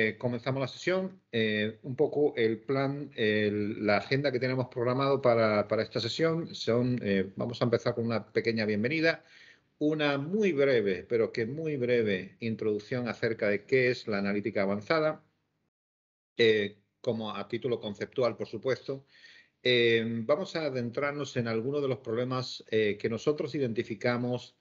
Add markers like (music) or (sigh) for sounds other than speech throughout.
Eh, comenzamos la sesión. Eh, un poco el plan, la agenda que tenemos programado para, esta sesión son, eh, vamos a empezar con una pequeña bienvenida, una muy breve, pero que muy breve introducción acerca de qué es la analítica avanzada, como a título conceptual, por supuesto. vamos a adentrarnos en algunos de los problemas que nosotros identificamos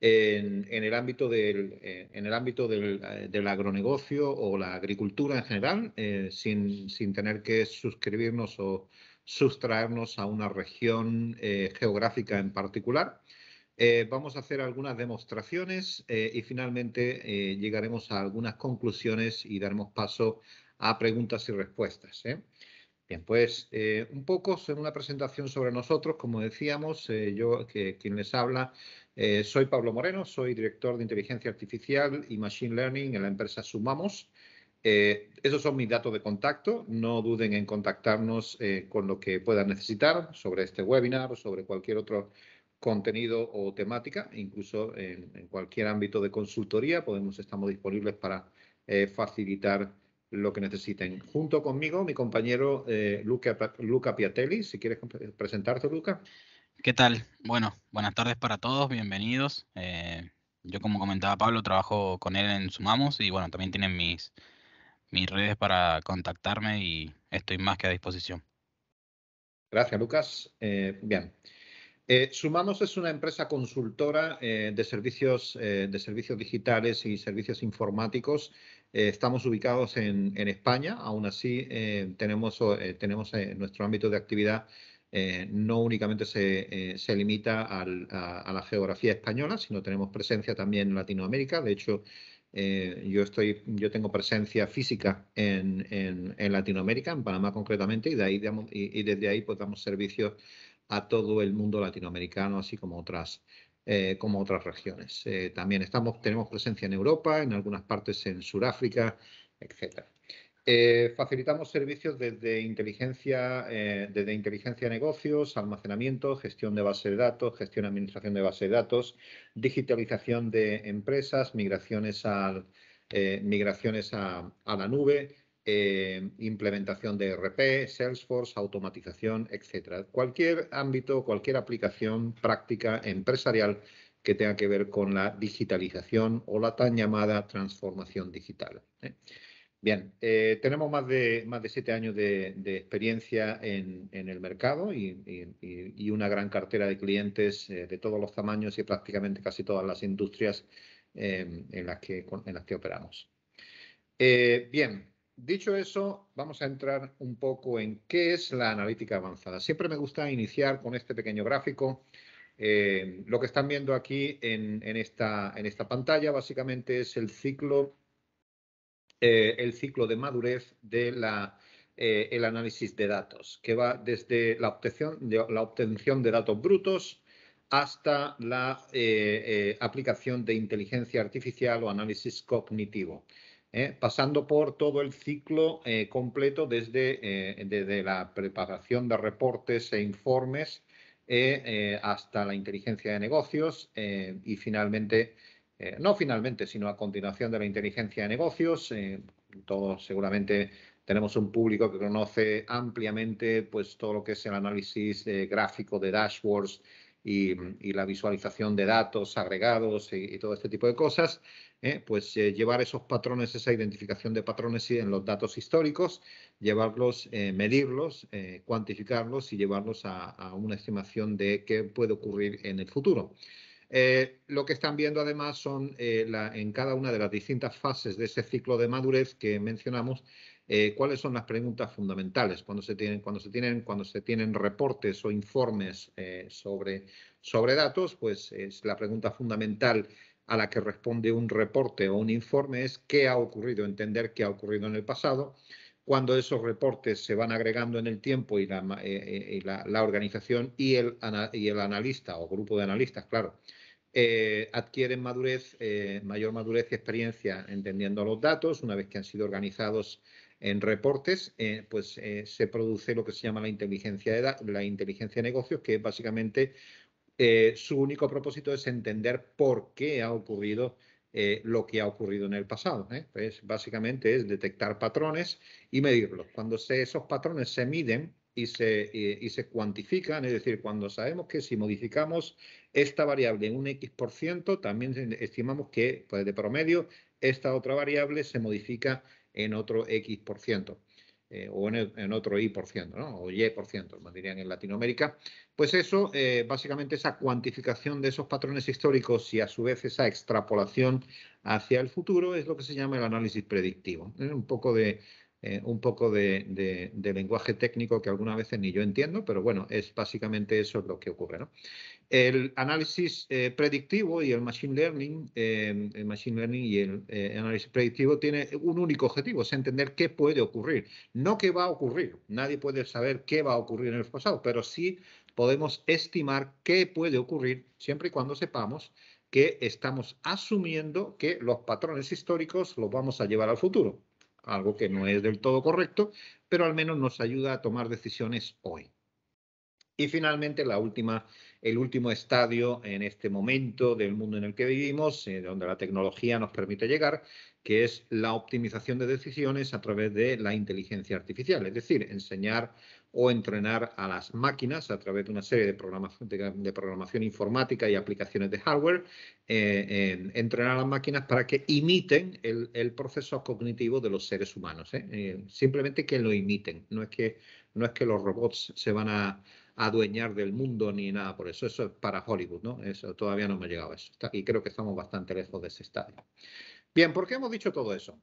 en, el ámbito del, eh, en el ámbito eh, del, agronegocio o la agricultura en general, eh, sin, tener que suscribirnos o sustraernos a una región geográfica en particular. vamos a hacer algunas demostraciones y finalmente llegaremos a algunas conclusiones y daremos paso a preguntas y respuestas. Bien, pues eh, un poco una presentación sobre nosotros. Como decíamos, eh, yo, que, quien les habla, eh, soy Pablo Moreno, soy director de Inteligencia Artificial y Machine Learning en la empresa Sumamos. esos son mis datos de contacto. No duden en contactarnos con lo que puedan necesitar sobre este webinar o sobre cualquier otro contenido o temática, incluso en, en cualquier ámbito de consultoría. Podemos, estamos disponibles para facilitar lo que necesiten. Junto conmigo, mi compañero eh, Luca, Piatelli, si quieres presentarte, Luca. ¿Qué tal? Bueno, buenas tardes para todos, bienvenidos. Eh, yo, como comentaba Pablo, trabajo con él en Sumamos y bueno, también tienen mis, mis redes para contactarme y estoy más que a disposición. Gracias, Lucas. Eh, bien, eh, Sumamos es una empresa consultora eh, de, servicios, eh, de servicios digitales y servicios informáticos. Eh, estamos ubicados en, España, aún así tenemos, tenemos nuestro ámbito de actividad no únicamente se, se limita a, la geografía española, sino tenemos presencia también en Latinoamérica. De hecho, yo, estoy, yo tengo presencia física en, en, Latinoamérica, en Panamá concretamente, y, de ahí, y, desde ahí pues, damos servicios a todo el mundo latinoamericano, así como otras, eh, como otras regiones. Eh, también estamos, tenemos presencia en Europa, en algunas partes en Sudáfrica, etc. Eh, facilitamos servicios desde inteligencia, desde inteligencia de negocios, almacenamiento, gestión de base de datos, gestión y administración de base de datos, digitalización de empresas, migraciones, al, migraciones a la nube, eh, implementación de e RP, Salesforce, automatización, etcétera. Cualquier ámbito, cualquier aplicación práctica empresarial que tenga que ver con la digitalización o la tan llamada transformación digital. ¿eh? Bien, eh, tenemos más de, más de siete años de, experiencia en, el mercado y, una gran cartera de clientes de todos los tamaños y prácticamente casi todas las industrias en, las que, en las que operamos. bien, Dicho eso, vamos a entrar un poco en qué es la analítica avanzada. Siempre me gusta iniciar con este pequeño gráfico. Eh, lo que están viendo aquí en, esta, en esta, pantalla básicamente es el ciclo, eh, el ciclo de madurez del eh, análisis de datos, que va desde la obtención de, la obtención de datos brutos hasta la aplicación de inteligencia artificial o análisis cognitivo. ¿eh? pasando por todo el ciclo eh, completo eh, desde, la preparación de reportes e informes hasta la inteligencia de negocios y finalmente, no finalmente, sino a continuación de la inteligencia de negocios. todos seguramente tenemos un público que conoce ampliamente pues, todo lo que es el análisis gráfico de dashboards y, la visualización de datos agregados y, todo este tipo de cosas, ¿eh? pues eh, llevar esos patrones, esa identificación de patrones en los datos históricos, llevarlos, eh, medirlos, cuantificarlos y llevarlos a, una estimación de qué puede ocurrir en el futuro. lo que están viendo además son en cada una de las distintas fases de ese ciclo de madurez que mencionamos, eh, cuáles son las preguntas fundamentales cuando se tienen, cuando se tienen, cuando se tienen reportes o informes eh, sobre, sobre datos, pues es la pregunta fundamental a la que responde un reporte o un informe es qué ha ocurrido, entender qué ha ocurrido en el pasado, cuando esos reportes se van agregando en el tiempo y la, eh, y la, organización y el, y el analista o grupo de analistas, claro, adquieren madurez, mayor madurez y experiencia entendiendo los datos una vez que han sido organizados en reportes, eh, pues eh, se produce lo que se llama la inteligencia de la inteligencia de negocios, que básicamente eh, su único propósito es entender por qué ha ocurrido lo que ha ocurrido en el pasado. Pues básicamente es detectar patrones y medirlos. Cuando esos patrones se miden, y se, se, cuantifican, es decir, cuando sabemos que si modificamos esta variable en un X%, por ciento, también estimamos que pues de promedio esta otra variable se modifica en otro X por ciento. Eh, o en, otro Y por ciento, ¿no? o Y por ciento, como dirían en Latinoamérica, pues eso, eh, básicamente esa cuantificación de esos patrones históricos y a su vez esa extrapolación hacia el futuro es lo que se llama el análisis predictivo. Es ¿eh? un poco de, eh, un poco de, lenguaje técnico que algunas veces ni yo entiendo, pero bueno, es básicamente eso lo que ocurre. El análisis eh, predictivo y el machine learning, eh, el machine learning y el análisis predictivo tiene un único objetivo, es entender qué puede ocurrir, no qué va a ocurrir. Nadie puede saber qué va a ocurrir en el pasado, pero sí podemos estimar qué puede ocurrir siempre y cuando sepamos que estamos asumiendo que los patrones históricos los vamos a llevar al futuro algo que no es del todo correcto, pero al menos nos ayuda a tomar decisiones hoy. Y finalmente, la última el último estadio en este momento del mundo en el que vivimos, eh, donde la tecnología nos permite llegar, que es la optimización de decisiones a través de la inteligencia artificial, es decir, enseñar o entrenar a las máquinas a través de una serie de, programación, de, programación informática y aplicaciones de hardware, eh, entrenar a las máquinas para que imiten el, proceso cognitivo de los seres humanos. ¿eh? simplemente que lo imiten, no es que, no es que los robots se van a adueñar del mundo ni nada por eso. Eso es para Hollywood, ¿no? Eso todavía no me ha llegado a eso. Y creo que estamos bastante lejos de ese estadio. Bien, ¿por qué hemos dicho todo eso?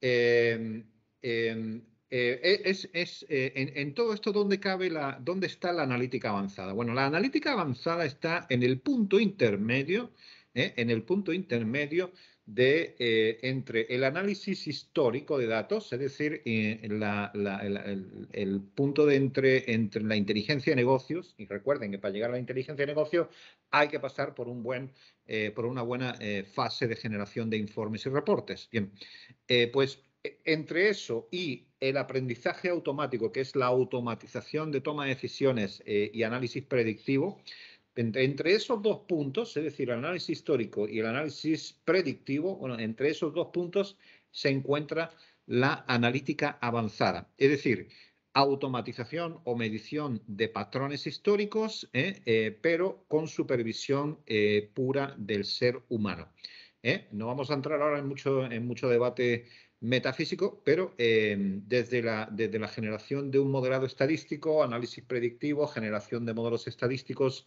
Em, em, eh, e, es, eh, en, todo esto, ¿dónde, cabe la, ¿dónde está la analítica avanzada? Bueno, la analítica avanzada está en el punto intermedio, ¿eh? en el punto intermedio de, eh, entre el análisis histórico de datos, es decir, eh, el, punto de entre, entre la inteligencia de negocios, y recuerden que para llegar a la inteligencia de negocios hay que pasar por, un buen, eh, por una buena fase de generación de informes y reportes. Bien, pues e, entre eso y el aprendizaje automático, que es la automatización de toma de decisiones y análisis predictivo, entre, esos dos puntos, es decir, el análisis histórico y el análisis predictivo, entre esos dos puntos se encuentra la analítica avanzada, es decir, automatización o medición de patrones históricos, ¿eh? Eh, pero con supervisión eh, pura del ser humano. No vamos a entrar ahora en mucho, en mucho debate metafísico, pero desde la, desde, la, generación de un modelado estadístico, análisis predictivo, generación de modelos estadísticos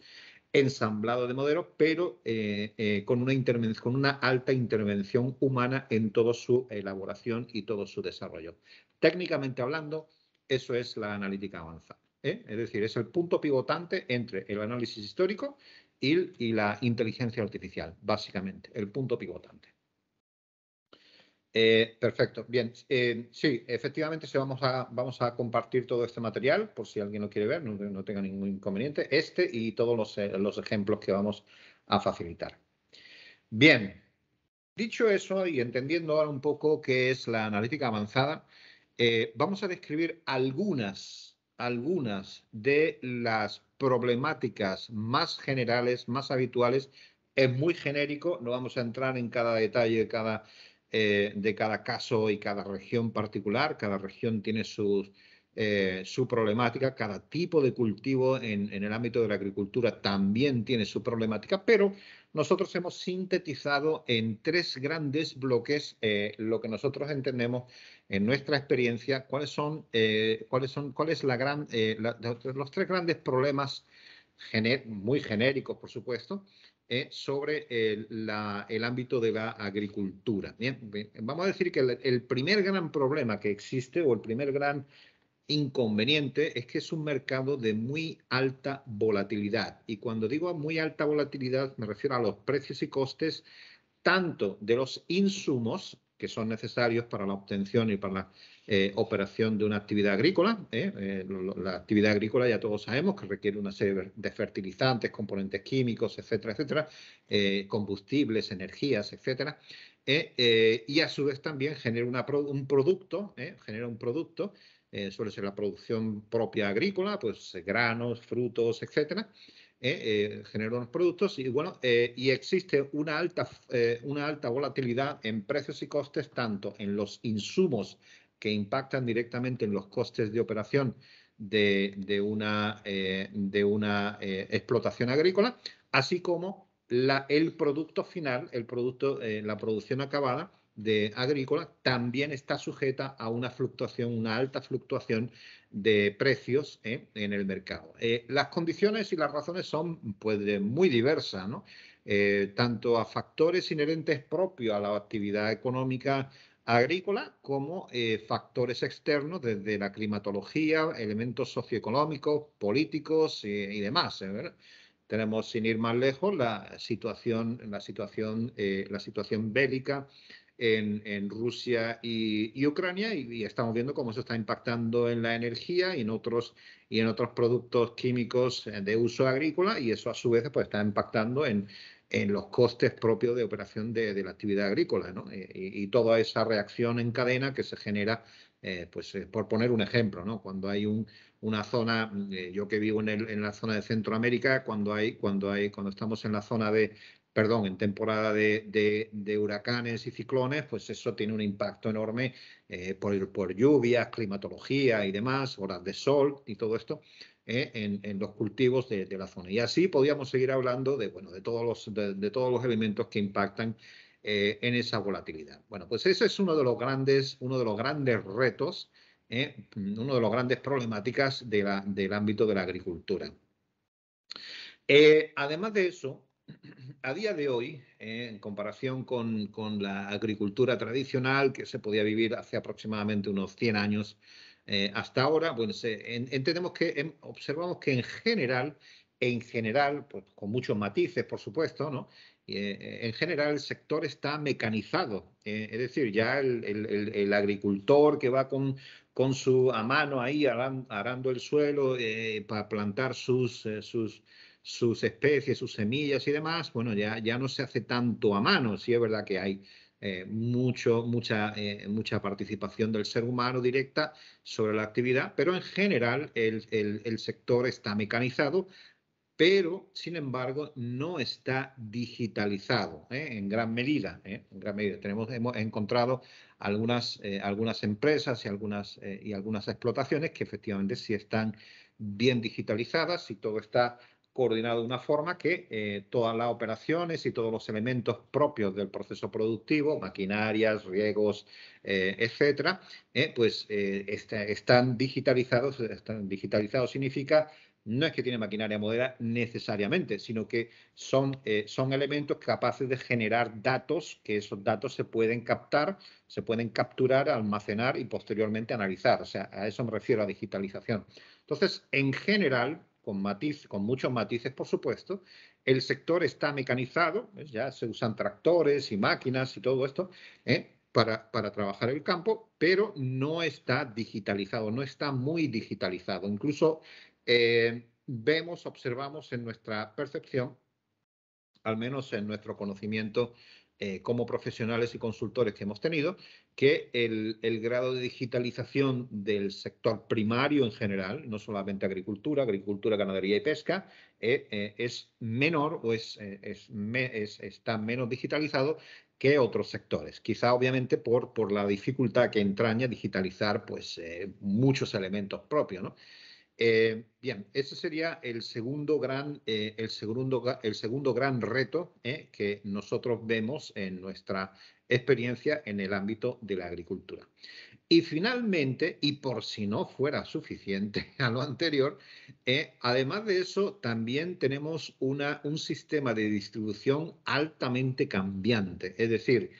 ensamblado de modelos, pero eh, eh, con, una con una alta intervención humana en toda su elaboración y todo su desarrollo. Técnicamente hablando, eso es la analítica avanzada. ¿eh? Es decir, es el punto pivotante entre el análisis histórico y la inteligencia artificial, básicamente, el punto pivotante. Eh, perfecto, bien. Eh, sí, efectivamente vamos, a, vamos a compartir todo este material por si alguien lo quiere ver, no, tenga ningún inconveniente, este y todos los, eh, los, ejemplos que vamos a facilitar. Bien, dicho eso y entendiendo ahora un poco qué es la analítica avanzada, vamos a describir algunas, algunas de las problemáticas más generales, más habituales. Es muy genérico, no vamos a entrar en cada detalle, cada eh, de cada caso y cada región particular. Cada región tiene sus, eh, su problemática, cada tipo de cultivo en, el ámbito de la agricultura también tiene su problemática, pero nosotros hemos sintetizado en tres grandes bloques eh, lo que nosotros entendemos en nuestra experiencia, cuáles son, cuáles son, cuál es la gran, los tres grandes problemas muy genéricos, por supuesto, eh, sobre el, ámbito de la agricultura. Bien, vamos a decir que el, el, primer gran problema que existe o el primer gran inconveniente es que es un mercado de muy alta volatilidad. Y cuando digo muy alta volatilidad me refiero a los precios y costes tanto de los insumos que son necesarios para la obtención y para la eh, operación de una actividad agrícola. ¿eh? Eh, la actividad agrícola ya todos sabemos que requiere una serie de fertilizantes, componentes químicos, etcétera, etcétera, combustibles, energías, etcétera. y a su vez también genera un producto, genera un producto, suele ser la producción propia agrícola, pues granos, frutos, etcétera. genera unos productos y bueno y existe una alta una alta volatilidad en precios y costes tanto en los insumos que impactan directamente en los costes de operación de, una, de una eh, eh, explotación agrícola, así como la, el producto final, el producto, eh, la producción acabada de agrícola, también está sujeta a una fluctuación, una alta fluctuación de precios en el mercado. las condiciones y las razones son pues, muy diversas, tanto a factores inherentes propios a la actividad económica, agrícola como eh, factores externos desde la climatología, elementos socioeconómicos, políticos eh, y demás. ¿eh? Tenemos, sin ir más lejos, la situación, la situación, la situación bélica en, Rusia y, Ucrania y, estamos viendo cómo eso está impactando en la energía y en otros, y en otros productos químicos de uso agrícola y eso a su vez pues, está impactando en, en los costes propios de operación de, la actividad agrícola, ¿no? Eh, y, toda esa reacción en cadena que se genera, eh, pues eh, por poner un ejemplo, ¿no? Cuando hay un, una zona, yo que vivo en, el, en, la zona de Centroamérica, cuando hay, cuando hay, cuando estamos en la zona de, perdón, en temporada de, huracanes y ciclones, pues eso tiene un impacto enorme eh, por, por, lluvias, climatología y demás, horas de sol y todo esto eh, en, los cultivos de, la zona. Y así podríamos seguir hablando de, bueno, de, todos, los, de, todos los elementos que impactan eh, en esa volatilidad. Bueno, pues ese es uno de los grandes, uno de los grandes retos, uno de los grandes problemáticas del ámbito de la agricultura. además de eso, a día de hoy, eh, en comparación con, la agricultura tradicional que se podía vivir hace aproximadamente unos 100 años, eh, hasta ahora, bueno, entendemos que em, observamos que en general, en general, pues, con muchos matices, por supuesto, ¿no? Eh, en general el sector está mecanizado, es decir, ya el, agricultor que va con, con su a mano ahí arando el suelo para plantar sus, sus sus especies, sus semillas y demás, bueno, ya, ya no se hace tanto a mano, sí es verdad que hay eh, mucho, mucha, eh, mucha participación del ser humano directa sobre la actividad, pero en general el, sector está mecanizado, pero sin embargo no está digitalizado ¿eh? en gran medida. En gran medida. Tenemos, hemos encontrado algunas, algunas empresas y algunas, y algunas explotaciones que efectivamente sí están bien digitalizadas y todo está coordinado de una forma que eh, todas las operaciones y todos los elementos propios del proceso productivo, maquinarias, riegos, eh, etcétera, eh, pues este, están digitalizados. Están digitalizados significa no es que tiene maquinaria moderna necesariamente, sino que son, son elementos capaces de generar datos, que esos datos se pueden captar, se pueden capturar, almacenar y posteriormente analizar. O sea, a eso me refiero a digitalización. Entonces, en general, con, con muchos matices, por supuesto. El sector está mecanizado, ya se usan tractores y máquinas y todo esto ¿eh? para, para, trabajar el campo, pero no está digitalizado, no está muy digitalizado. Incluso eh, vemos, observamos en nuestra percepción, al menos en nuestro conocimiento eh, como profesionales y consultores que hemos tenido, que el, el, grado de digitalización del sector primario en general, no solamente agricultura, agricultura, ganadería y pesca, eh, eh, es menor o es, está menos digitalizado que otros sectores. Quizá obviamente por, por la dificultad que entraña digitalizar pues, muchos elementos propios. ¿no? Eh, bien, ese sería el segundo gran, eh, el segundo, el segundo gran reto eh, que nosotros vemos en nuestra experiencia en el ámbito de la agricultura. Y finalmente, y por si no fuera suficiente (laughs) a lo anterior, además de eso, también tenemos una, un sistema de distribución altamente cambiante. Es decir,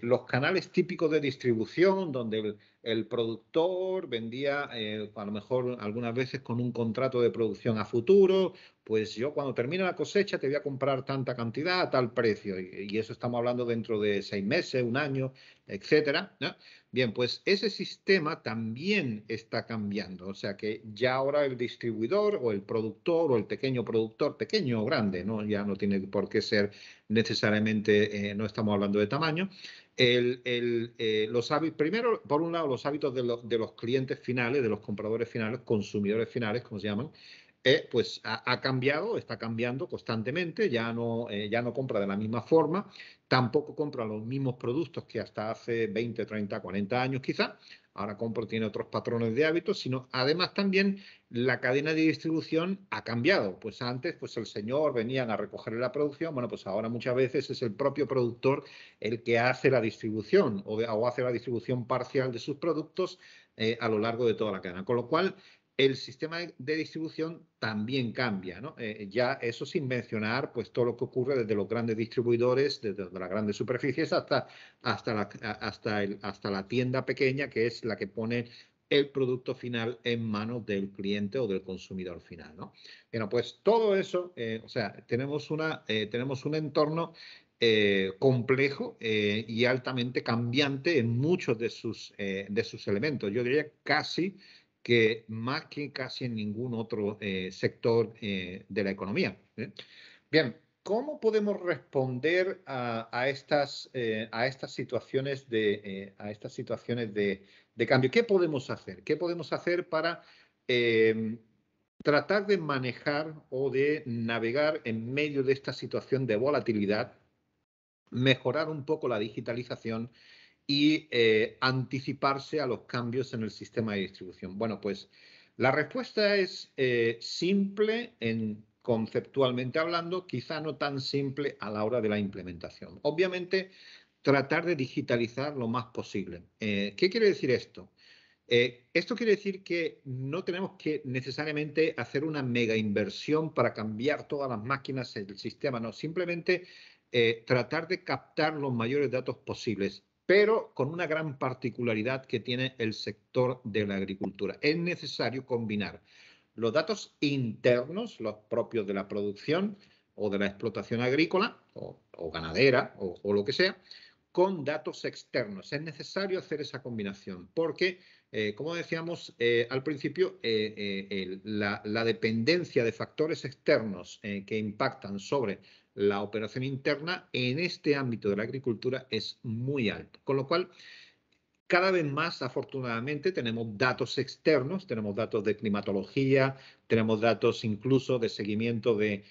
los canales típicos de distribución, donde el, el productor vendía eh, a lo mejor algunas veces con un contrato de producción a futuro, pues yo cuando termine la cosecha te voy a comprar tanta cantidad a tal precio, y, eso estamos hablando dentro de seis meses, un año, etcétera. Bien, pues ese sistema también está cambiando, o sea que ya ahora el distribuidor o el productor o el pequeño productor, pequeño o grande, ¿no? ya no tiene por qué ser necesariamente, eh, no estamos hablando de tamaño, el, eh, los hábitos, primero, por un lado, los hábitos de, de, los clientes finales, de los compradores finales, consumidores finales, como se llaman, eh, pues ha, cambiado, está cambiando constantemente, ya no, eh, ya no compra de la misma forma, tampoco compra los mismos productos que hasta hace 20, 30, 40 años quizá, ahora compro tiene otros patrones de hábitos, sino además también la cadena de distribución ha cambiado. Pues antes, pues el señor venían a recoger la producción, bueno, pues ahora muchas veces es el propio productor el que hace la distribución o, hace la distribución parcial de sus productos eh, a lo largo de toda la cadena. Con lo cual, el sistema de distribución también cambia, ¿no? Eh, eh, ya eso sin mencionar pues todo lo que ocurre desde los grandes distribuidores, desde las grandes superficies hasta, hasta, la, hasta, hasta la tienda pequeña que es la que pone el producto final en manos del cliente o del consumidor final, Bueno, pues todo eso, eh, o sea, tenemos, una, tenemos un entorno complejo y altamente cambiante en muchos de sus, de sus elementos. Yo diría casi que más que casi en ningún otro eh, sector eh, de la economía. ¿eh? Bien, ¿cómo podemos responder a, estas, a estas situaciones, de, a estas situaciones de, de, cambio? ¿Qué podemos hacer? ¿Qué podemos hacer para tratar de manejar o de navegar en medio de esta situación de volatilidad, mejorar un poco la digitalización y eh, anticiparse a los cambios en el sistema de distribución? Bueno, pues la respuesta es eh, simple en conceptualmente hablando, quizá no tan simple a la hora de la implementación. Obviamente, tratar de digitalizar lo más posible. Eh, ¿Qué quiere decir esto? esto quiere decir que no tenemos que necesariamente hacer una mega inversión para cambiar todas las máquinas, del sistema, no, simplemente tratar de captar los mayores datos posibles pero con una gran particularidad que tiene el sector de la agricultura. Es necesario combinar los datos internos, los propios de la producción o de la explotación agrícola o, ganadera o, lo que sea, con datos externos. Es necesario hacer esa combinación porque, eh, como decíamos eh, al principio, eh, la, la, dependencia de factores externos que impactan sobre la operación interna en este ámbito de la agricultura es muy alto. Con lo cual, cada vez más, afortunadamente, tenemos datos externos, tenemos datos de climatología, tenemos datos incluso de seguimiento de,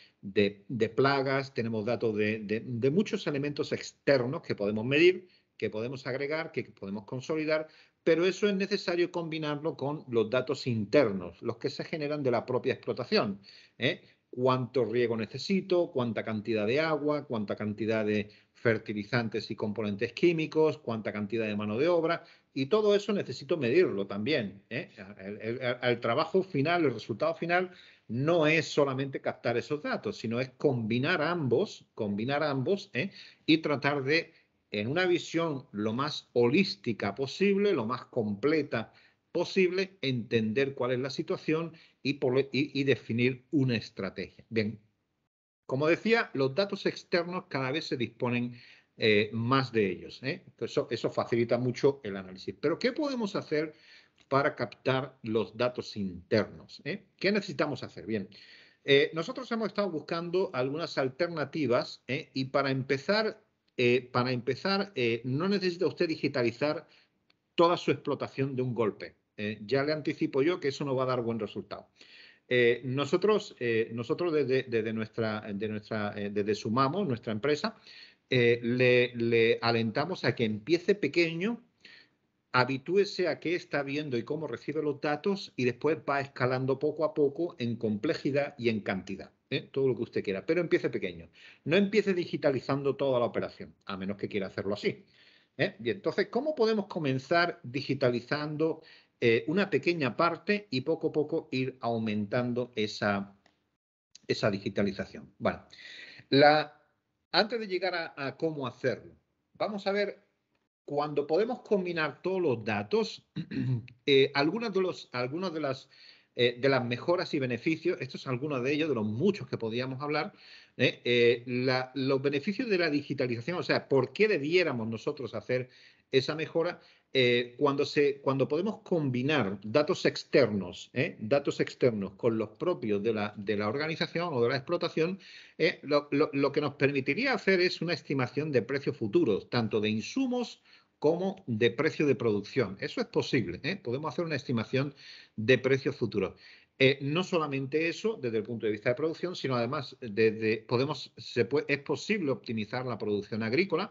plagas, tenemos datos de, de muchos elementos externos que podemos medir, que podemos agregar, que podemos consolidar, pero eso es necesario combinarlo con los datos internos, los que se generan de la propia explotación. ¿eh? cuánto riego necesito, cuánta cantidad de agua, cuánta cantidad de fertilizantes y componentes químicos, cuánta cantidad de mano de obra, y todo eso necesito medirlo también. ¿eh? El, trabajo final, el resultado final, no es solamente captar esos datos, sino es combinar ambos, combinar ambos ¿eh? y tratar de, en una visión lo más holística posible, lo más completa posible, entender cuál es la situación y, definir una estrategia. Bien, como decía, los datos externos cada vez se disponen eh, más de ellos. ¿eh? Eso, facilita mucho el análisis. Pero, ¿qué podemos hacer para captar los datos internos? ¿eh? ¿Qué necesitamos hacer? Bien, nosotros hemos estado buscando algunas alternativas y para empezar, para empezar no necesita usted digitalizar toda su explotación de un golpe. Eh, ya le anticipo yo que eso no va a dar buen resultado. Eh, nosotros, eh, nosotros desde, desde, nuestra, de nuestra, desde Sumamos, nuestra empresa, le, alentamos a que empiece pequeño, habitúese a qué está viendo y cómo recibe los datos y después va escalando poco a poco en complejidad y en cantidad. Todo lo que usted quiera, pero empiece pequeño. No empiece digitalizando toda la operación, a menos que quiera hacerlo así. Y entonces, ¿cómo podemos comenzar digitalizando eh, una pequeña parte y poco a poco ir aumentando esa, esa digitalización. Vale. La, antes de llegar a, cómo hacerlo, vamos a ver cuando podemos combinar todos los datos, (clears throat) eh, algunas de, los, de, las, eh, de las mejoras y beneficios, esto es alguno de ellos, de los muchos que podíamos hablar, los beneficios de la digitalización, o sea, por qué debiéramos nosotros hacer esa mejora, eh, cuando, podemos combinar datos externos, eh, datos externos con los propios de la, organización o de la explotación, eh, lo, que nos permitiría hacer es una estimación de precios futuros, tanto de insumos como de precios de producción. Eso es posible, podemos hacer una estimación de precios futuros. no solamente eso desde el punto de vista de producción, sino además podemos, es posible optimizar la producción agrícola,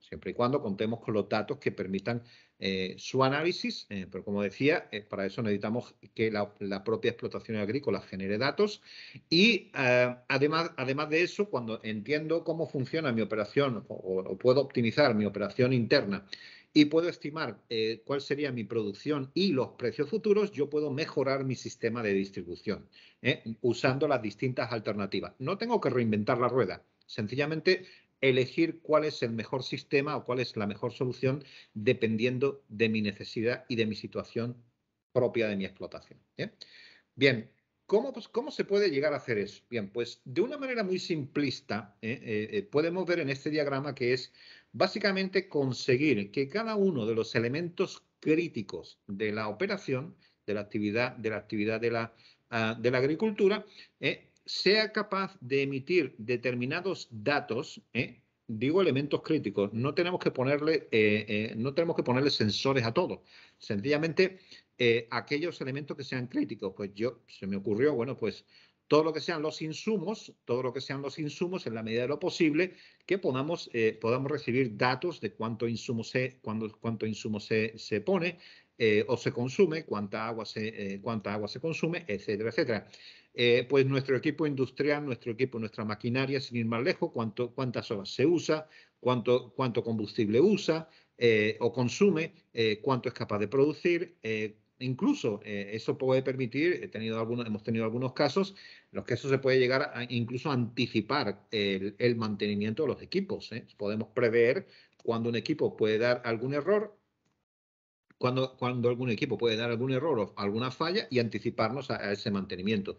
siempre y cuando contemos con los datos que permitan eh, su análisis, eh, pero como decía, eh, para eso necesitamos que la, propia explotación agrícola genere datos y además, además de eso, cuando entiendo cómo funciona mi operación o, puedo optimizar mi operación interna y puedo estimar cuál sería mi producción y los precios futuros, yo puedo mejorar mi sistema de distribución usando las distintas alternativas. No tengo que reinventar la rueda, sencillamente elegir cuál es el mejor sistema o cuál es la mejor solución dependiendo de mi necesidad y de mi situación propia de mi explotación. ¿bien? ¿eh? Bien, cómo pues, ¿Cómo, se puede llegar a hacer eso? Bien, pues de una manera muy simplista ¿eh? Eh, podemos ver en este diagrama que es básicamente conseguir que cada uno de los elementos críticos de la operación, de la actividad de la, actividad de la, ah, de la agricultura, sea capaz de emitir determinados datos, ¿eh? digo elementos críticos, no tenemos que ponerle, eh, eh, no tenemos que ponerle sensores a todos. Sencillamente, aquellos elementos que sean críticos. Pues yo se me ocurrió, bueno, pues todo lo que sean los insumos, todo lo que sean los insumos, en la medida de lo posible, que podamos, podamos recibir datos de cuánto insumo se, cuando cuánto insumo se, pone o se consume, cuánta agua se, cuánta agua se consume, etcétera, etcétera. Eh, pues nuestro equipo industrial, nuestro equipo, nuestra maquinaria, sin ir más lejos, cuánto, cuántas horas se usa, cuánto, cuánto combustible usa eh, o consume, eh, cuánto es capaz de producir. Incluso eso puede permitir, hemos tenido algunos casos, en los que eso se puede llegar a incluso anticipar el, el mantenimiento de los equipos. Podemos prever cuando un equipo puede dar algún error cuando, cuando algún equipo puede dar algún error o alguna falla y anticiparnos a, ese mantenimiento.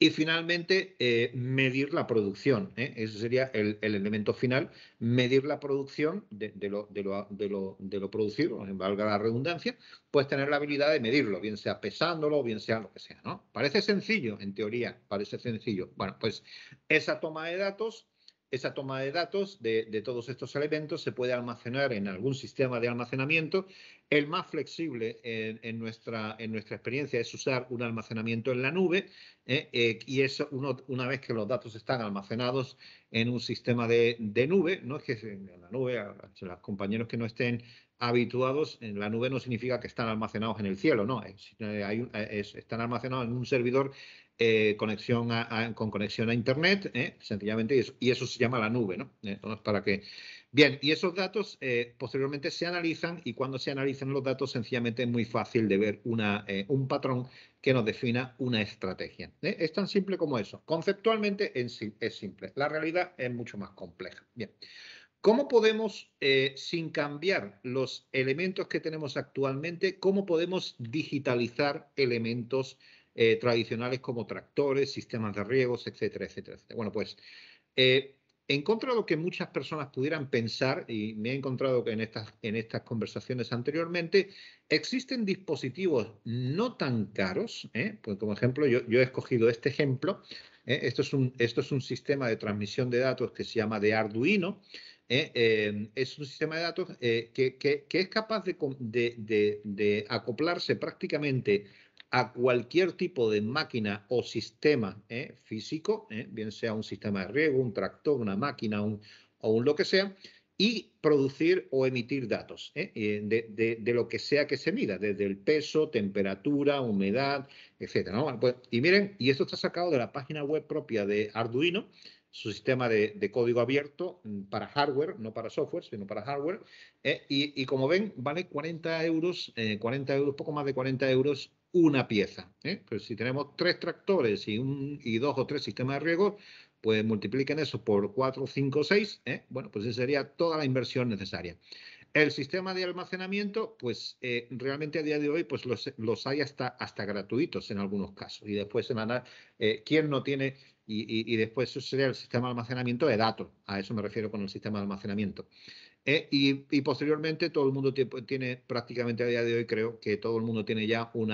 Y finalmente, eh, medir la producción. ¿eh? Ese sería el, elemento final, medir la producción de, lo, de, lo, producido, valga la redundancia, pues tener la habilidad de medirlo, bien sea pesándolo, bien sea lo que sea. ¿no? Parece sencillo, en teoría, parece sencillo. Bueno, pues esa toma de datos esa toma de datos de, todos estos elementos se puede almacenar en algún sistema de almacenamiento. El más flexible en, nuestra, en nuestra, experiencia es usar un almacenamiento en la nube eh, eh, y eso una vez que los datos están almacenados en un sistema de, nube, no es que en la nube, los compañeros que no estén habituados, en la nube no significa que están almacenados en el cielo, no, están almacenados en un servidor eh, conexión con conexión a Internet, ¿eh? sencillamente, y eso, se llama la nube, ¿no? Eh, para que... Bien, y esos datos posteriormente se analizan y cuando se analizan los datos, sencillamente es muy fácil de ver una, un patrón que nos defina una estrategia. Es tan simple como eso. Conceptualmente es, es, simple, la realidad es mucho más compleja. Bien. ¿Cómo podemos, sin cambiar los elementos que tenemos actualmente, cómo podemos digitalizar elementos eh, tradicionales como tractores, sistemas de riegos, etcétera, etcétera, Bueno, pues eh, en contra de lo que muchas personas pudieran pensar, y me he encontrado en estas, en estas conversaciones anteriormente, existen dispositivos no tan caros, ¿eh? pues como ejemplo, yo, he escogido este ejemplo, esto, es un, esto es un sistema de transmisión de datos que se llama de Arduino, es un sistema de datos que, es capaz de, acoplarse prácticamente a cualquier tipo de máquina o sistema ¿eh? físico, ¿eh? bien sea un sistema de riego, un tractor, una máquina o un lo que sea, y producir o emitir datos ¿eh? de, lo que sea que se mida, desde el peso, temperatura, humedad, etc. pues, y miren, y esto está sacado de la página web propia de Arduino, su sistema de, código abierto mm, para hardware, no para software, sino para hardware. y, como ven, vale 40 euros, 40 euros, poco más de 40 euros una pieza. ¿eh? Pero si tenemos tres tractores y, un, dos o tres sistemas de riego, pues multipliquen eso por cuatro, cinco seis. ¿eh? bueno, pues esa sería toda la inversión necesaria. El sistema de almacenamiento, pues eh, realmente a día de hoy, pues los, hay hasta, hasta gratuitos en algunos casos. Y después se van a, eh, ¿quién no tiene? Y, y, después eso sería el sistema de almacenamiento de datos. A eso me refiero con el sistema de almacenamiento. Eh, y, posteriormente todo el mundo tiene, prácticamente a día de hoy, creo que todo el mundo tiene ya un,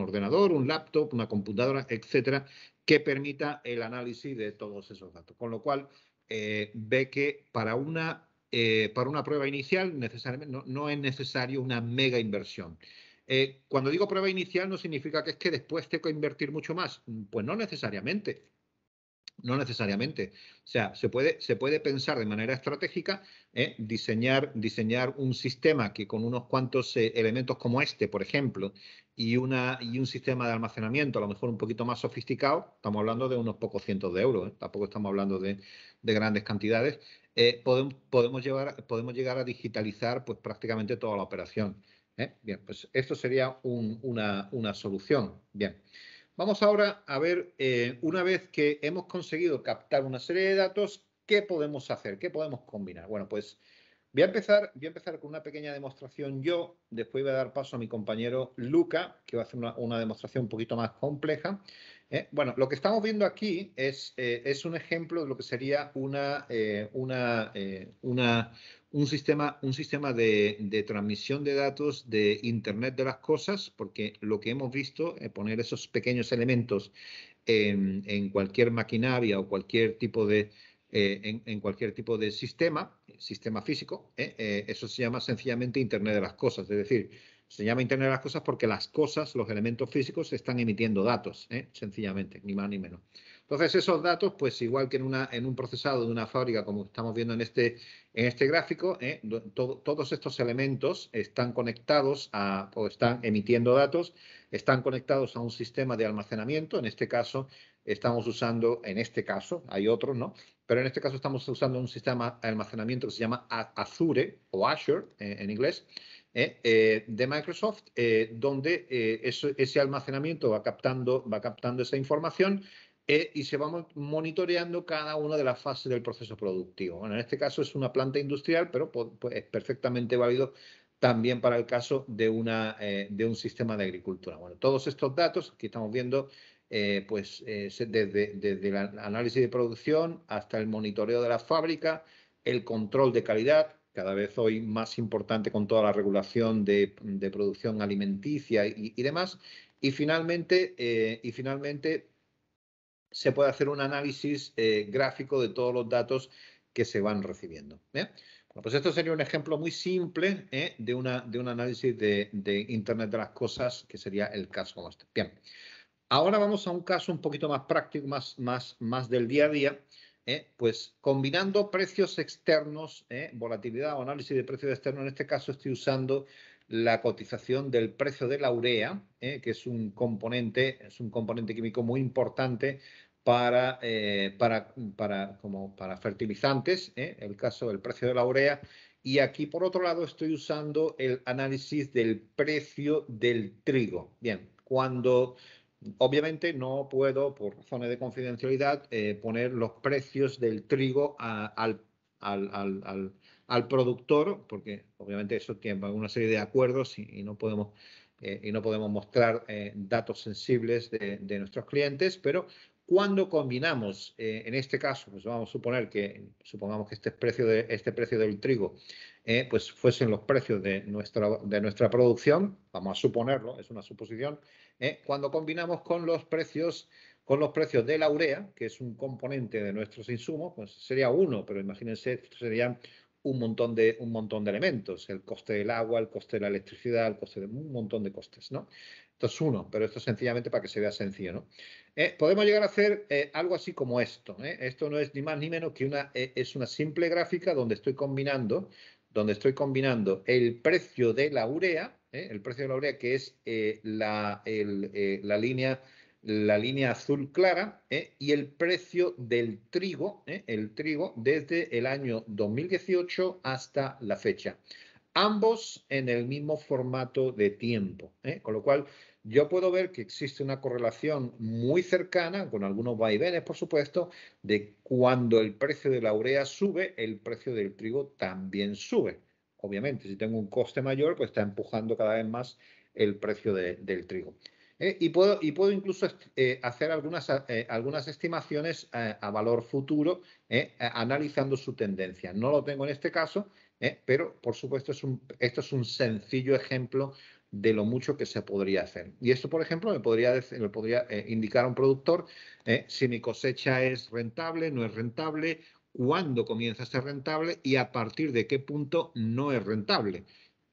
ordenador, un laptop, una computadora, etcétera, que permita el análisis de todos esos datos. Con lo cual, eh, ve que para una, eh, para una prueba inicial no, es necesario una mega inversión. cuando digo prueba inicial no significa que es que después tengo que invertir mucho más. Pues no necesariamente. No necesariamente. O sea, se puede, se puede pensar de manera estratégica, ¿eh? diseñar, diseñar un sistema que con unos cuantos eh, elementos como este, por ejemplo, y, una, y un sistema de almacenamiento a lo mejor un poquito más sofisticado, estamos hablando de unos pocos cientos de euros, ¿eh? tampoco estamos hablando de, grandes cantidades, podemos, podemos, llevar, podemos llegar a digitalizar pues, prácticamente toda la operación. Bien, pues esto sería una, una solución. Bien. Vamos ahora a ver, eh, una vez que hemos conseguido captar una serie de datos, ¿qué podemos hacer? ¿Qué podemos combinar? Bueno, pues voy a empezar, voy a empezar con una pequeña demostración yo, después voy a dar paso a mi compañero Luca, que va a hacer una demostración un poquito más compleja, eh, bueno, lo que estamos viendo aquí es, eh, es, un ejemplo de lo que sería una, eh, una, una, un sistema, un sistema de, transmisión de datos de Internet de las Cosas, porque lo que hemos visto es poner esos pequeños elementos en, cualquier maquinaria o cualquier tipo de, en, cualquier tipo de sistema, sistema físico, eso se llama sencillamente Internet de las Cosas, es decir, se llama Internet de las Cosas porque las cosas, los elementos físicos, están emitiendo datos, ¿eh? sencillamente, ni más ni menos. Entonces, esos datos, pues igual que en, una, en un procesado de una fábrica, como estamos viendo en este, en este gráfico, ¿eh? todos estos elementos están conectados a, o están emitiendo datos, están conectados a un sistema de almacenamiento. En este caso, estamos usando, en este caso, hay otros, ¿no? Pero en este caso estamos usando un sistema de almacenamiento que se llama Azure o Azure ¿eh? en inglés ¿eh? Eh, de Microsoft, eh, donde ese almacenamiento va captando, va captando esa información y se va monitoreando cada una de las fases del proceso productivo. Bueno, en este caso es una planta industrial, pero es perfectamente válido también para el caso de, una, de un sistema de agricultura. Bueno, todos estos datos que estamos viendo, pues desde, el análisis de producción hasta el monitoreo de la fábrica, el control de calidad, cada vez hoy más importante con toda la regulación de, producción alimenticia y, demás. Y finalmente, eh, y finalmente, se puede hacer un análisis eh, gráfico de todos los datos que se van recibiendo. ¿eh? pues esto sería un ejemplo muy simple de, una, de un análisis de, Internet de las Cosas, que sería el caso como este. Bien, ahora vamos a un caso un poquito más práctico, más, más, más del día a día ¿eh? pues combinando precios externos, ¿eh? volatilidad o análisis de precios externos, en este caso estoy usando la cotización del precio de la urea, ¿eh? que es un componente, es un componente químico muy importante para, como para fertilizantes, el caso del precio de la urea. Y aquí, por otro lado, estoy usando el análisis del precio del trigo. Bien, cuando Obviamente no puedo, por razones de confidencialidad, eh, poner los precios del trigo al, al, al, al, productor, porque obviamente eso tiene una serie de acuerdos y, no podemos eh, y no podemos mostrar eh, datos sensibles de, nuestros clientes, pero cuando combinamos, en este caso, pues vamos a suponer que, supongamos que este precio, de, este precio del trigo, pues fuesen los precios de nuestra, de nuestra producción, vamos a suponerlo, es una suposición, ¿eh? cuando combinamos con los precios con los precios de la urea, que es un componente de nuestros insumos, pues sería uno, pero imagínense, serían un montón de un montón de elementos, el coste del agua, el coste de la electricidad, el coste de un montón de costes, ¿no? Esto es uno, pero esto es sencillamente para que se vea sencillo, eh, podemos llegar a hacer eh, algo así como esto. Esto no es ni más ni menos que una es una simple gráfica donde estoy combinando donde estoy combinando el precio de la urea ¿eh? el precio de la urea, que es eh, la, eh, la, línea, la línea azul clara, y el precio del trigo, el trigo desde el año 2018 hasta la fecha. Ambos en el mismo formato de tiempo, con lo cual yo puedo ver que existe una correlación muy cercana, con algunos vaivenes, por supuesto, de cuando el precio de la urea sube, el precio del trigo también sube obviamente, si tengo un coste mayor, pues está empujando cada vez más el precio del trigo. Eh, y, puedo, y puedo incluso eh, hacer algunas, eh, algunas estimaciones a valor futuro analizando su tendencia. No lo tengo en este caso, pero por supuesto es un, esto es un sencillo ejemplo de lo mucho que se podría hacer. Y esto, por ejemplo, me podría, me podría indicar a un productor si mi cosecha es rentable, no es rentable, cuándo comienza a ser rentable y a partir de qué punto no es rentable.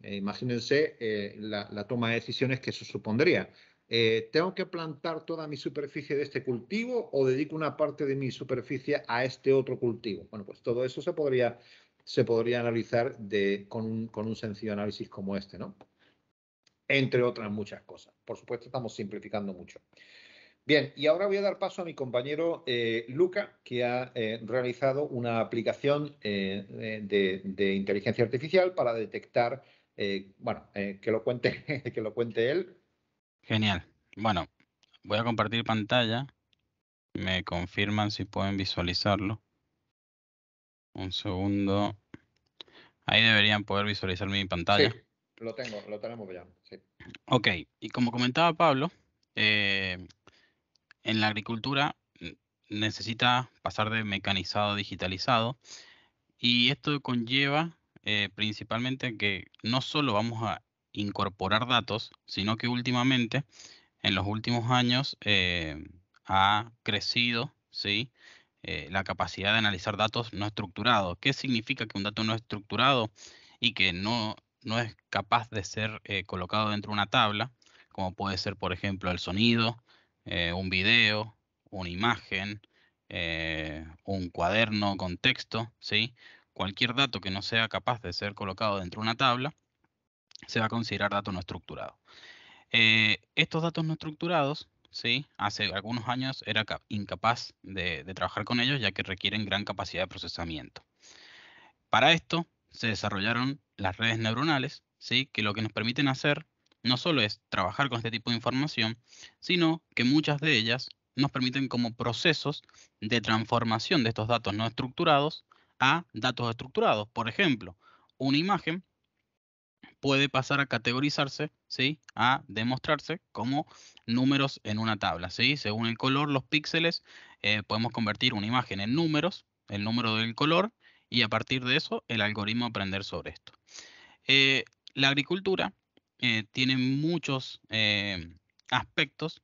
Eh, imagínense eh, la, toma de decisiones que eso supondría. Eh, ¿Tengo que plantar toda mi superficie de este cultivo o dedico una parte de mi superficie a este otro cultivo? Bueno, pues todo eso se podría, se podría analizar con, con un sencillo análisis como este, ¿no? Entre otras muchas cosas. Por supuesto, estamos simplificando mucho. Bien, y ahora voy a dar paso a mi compañero eh, Luca, que ha eh, realizado una aplicación eh, de, inteligencia artificial para detectar, bueno, que lo cuente, (laughs) que lo cuente él. Genial. Bueno, voy a compartir pantalla. Me confirman si pueden visualizarlo. Un segundo. Ahí deberían poder visualizar mi pantalla. Sí, lo tengo, lo tenemos ya. Ok, y como comentaba Pablo, en la agricultura necesita pasar de mecanizado a digitalizado y esto conlleva eh, principalmente que no solo vamos a incorporar datos, sino que últimamente, en los últimos años, eh, ha crecido ¿sí? Eh, la capacidad de analizar datos no estructurados. ¿Qué significa que un dato no estructurado y que no, no es capaz de ser colocado dentro de una tabla, como puede ser, por ejemplo, el sonido, eh, un video, una imagen, eh, un cuaderno con texto, ¿sí? Cualquier dato que no sea capaz de ser colocado dentro de una tabla se va a considerar dato no estructurado. Eh, estos datos no estructurados, ¿sí? hace algunos años era incapaz de, de trabajar con ellos ya que requieren gran capacidad de procesamiento. Para esto se desarrollaron las redes neuronales, ¿sí? que lo que nos permiten hacer no solo es trabajar con este tipo de información, sino que muchas de ellas nos permiten como procesos de transformación de estos datos no estructurados a datos estructurados. Por ejemplo, una imagen puede pasar a categorizarse, ¿sí? A demostrarse como números en una tabla, ¿sí? Según el color, los píxeles, eh, podemos convertir una imagen en números, el número del color, y a partir de eso, el algoritmo aprender sobre esto. Eh, la agricultura eh, tiene muchos eh, aspectos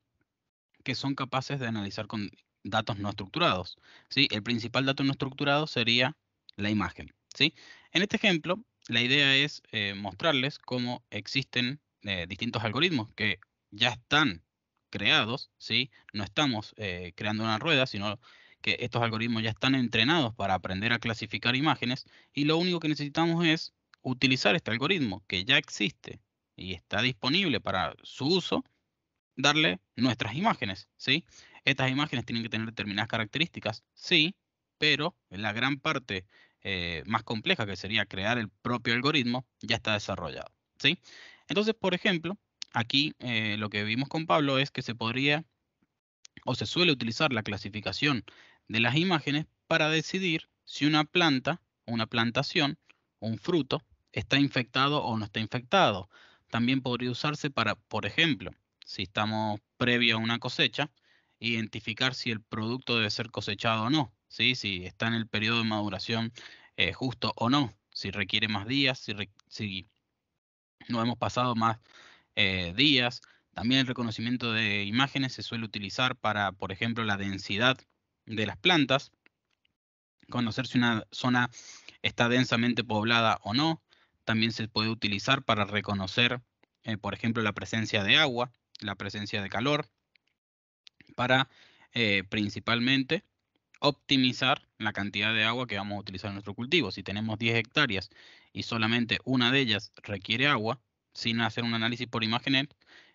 que son capaces de analizar con datos no estructurados. ¿sí? El principal dato no estructurado sería la imagen. ¿sí? En este ejemplo, la idea es eh, mostrarles cómo existen distintos algoritmos que ya están creados. ¿sí? No estamos creando una rueda, sino que estos algoritmos ya están entrenados para aprender a clasificar imágenes y lo único que necesitamos es utilizar este algoritmo que ya existe y está disponible para su uso, darle nuestras imágenes, ¿sí? Estas imágenes tienen que tener determinadas características, sí, pero la gran parte eh, más compleja, que sería crear el propio algoritmo, ya está desarrollado, ¿sí? Entonces, por ejemplo, aquí eh, lo que vimos con Pablo es que se podría o se suele utilizar la clasificación de las imágenes para decidir si una planta, una plantación, un fruto, está infectado o no está infectado, también podría usarse para, por ejemplo, si estamos previo a una cosecha, identificar si el producto debe ser cosechado o no, si está en el periodo de maduración eh, justo o no, si requiere más días, si, no hemos pasado más eh, días. También el reconocimiento de imágenes se suele utilizar para, por ejemplo, la densidad de las plantas, conocer si una zona está densamente poblada o no, también se puede utilizar para reconocer, eh, por ejemplo, la presencia de agua, la presencia de calor, para eh, principalmente optimizar la cantidad de agua que vamos a utilizar en nuestro cultivo. Si tenemos 10 hectáreas y solamente una de ellas requiere agua, sin hacer un análisis por imagen,